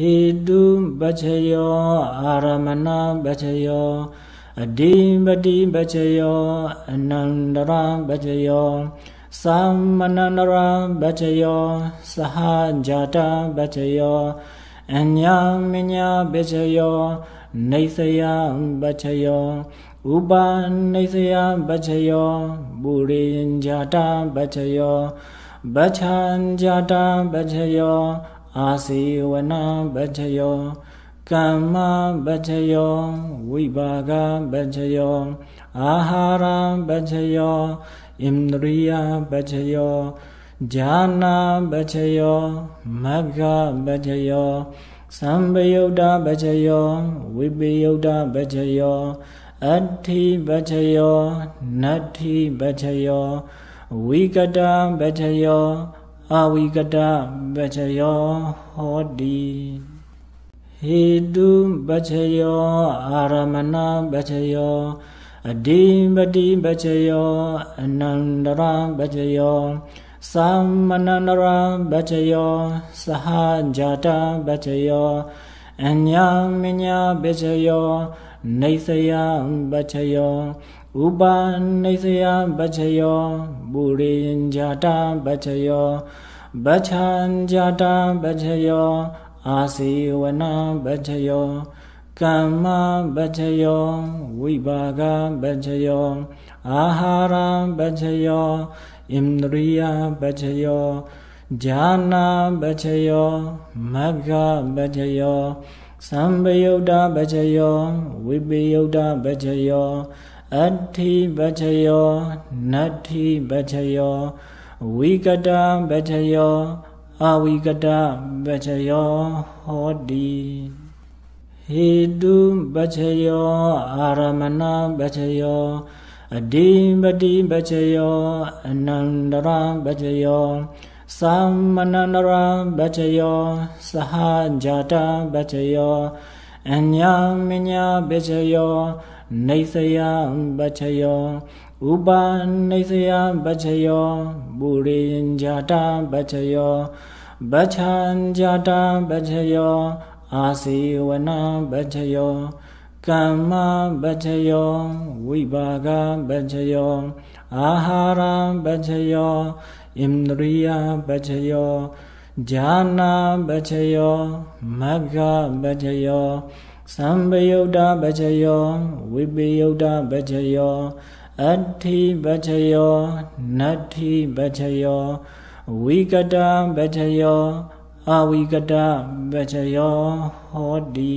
ဟေတုပัจฉယောအာရမဏပัจฉယောအဓိပတိပัจฉယောအနန္တရပัจฉယောသမ္မနန္တရပัจฉယောသဟဇာတပัจฉယောအညာမညာပัจฉယောနေသယပัจฉယောဥပနေသယပัจฉယောပုရိဉ္ဇာတပัจฉယောဗัจ္ချံဇာတပัจฉယောအာစီဝနာပัจယောကမ္မပัจယောဝိပါကပัจယောအာဟာရပัจယောဣန္ဒြိယပัจယောဉာဏပัจယောမဂ္ဂပัจယောသံပယုတ်တာပัจယောဝိပယုတ်တာပัจယောအတ္ထိပัจယောနတ္ထိပัจယောဝိကတံပัจယောအာဝိကတပัจယောဟောတိဟေတုပัจယောအာရမဏပัจယောအဒီပတိပัจယော အနန္တရပัจယောသမ္မနန္တရပัจယောသဟဇာတပัจယောအညာမညာပัจယောနေသယပัจယောဥပနိစယပัจယောပုရိဉ္ဇာတပัจယောဗัจခြံဇာတပัจယောအာစီဝနပัจယောကမ္မပัจယောဝိပါကပัจယောအာဟာရပัจယောဣန္ဒြိယပัจယောဉာဏပัจယောမဂ္ဂပัจယောသံပယုတ်တပัจယောဝိပယုတ်တပัจယောအတ္ထိပတ္ထယောနတ္ထိပတ္ထယောဝိကတံပတ္ထယောအဝိကတံပတ္ထယောဟောတိဟေတုပတ္ထယော အာရမဏပတ္ထယောအဓိပတိပတ္ထယော အနန္တရပတ္ထယောသမ္မနန္တရပတ္ထယောသဟဇာတပတ္ထယောအညာမညာပိစယော နေစယပัจချယောဥပနေစယပัจချယောပုရိဉ္ဇာတပัจချယောဗัจချံဇာတပัจချယောအာစီဝနပัจချယောကမ္မပัจချယောဝိပါကပัจချယောအာဟာရပัจချယောဣန္ဒြိယပัจချယောဂျာနာပัจจယောမဂ္ဂပัจจယောသံပယုတ်တာပัจจယောဝိပယုတ်တာပัจจယောအတ္ထိပัจจယောနတ္ထိပัจจယောဝိကတာပัจจယောအဝိကတာပัจจယောဟောတိ